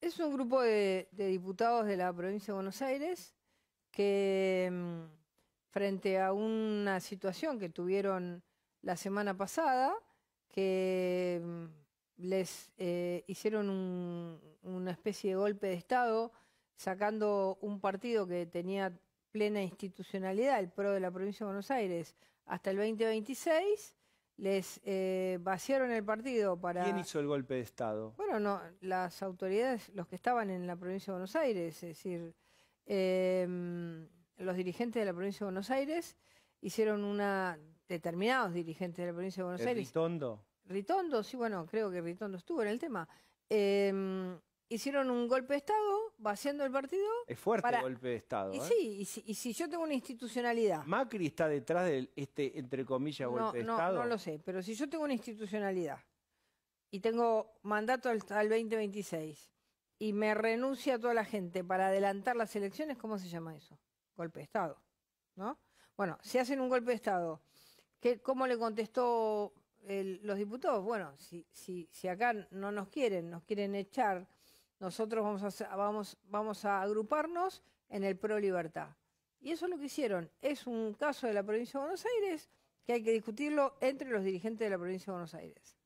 es un grupo de, diputados de la provincia de Buenos Aires que mm, frente a una situación que tuvieron la semana pasada, que mm, les eh, hicieron una especie de golpe de Estado, sacando un partido que tenía plena institucionalidad, el PRO de la provincia de Buenos Aires, hasta el 2026, les eh, vaciaron el partido para... ¿Quién hizo el golpe de Estado? Bueno, no, las autoridades, los que estaban en la provincia de Buenos Aires, es decir, em, los dirigentes de la provincia de Buenos Aires hicieron una... determinados dirigentes de la provincia de Buenos Aires... Ritondo? Ritondo, sí, bueno, creo que Ritondo estuvo en el tema. Eh, hicieron un golpe de Estado, vaciando el partido. Es fuerte el golpe de Estado. Y ¿eh? sí, y si, yo tengo una institucionalidad. ¿Macri está detrás de este, entre comillas, golpe de Estado? No lo sé, pero si yo tengo una institucionalidad y tengo mandato al, 2026 y me renuncia a toda la gente para adelantar las elecciones, ¿cómo se llama eso? Golpe de Estado, ¿no? Bueno, si hacen un golpe de Estado, ¿qué, ¿cómo le contestó los diputados? Bueno, si, si, si acá no nos quieren, nos quieren echar nosotros vamos a, vamos, vamos a agruparnos en el Pro Libertad. Y eso es lo que hicieron. Es un caso de la provincia de Buenos Aires que hay que discutirlo entre los dirigentes de la provincia de Buenos Aires.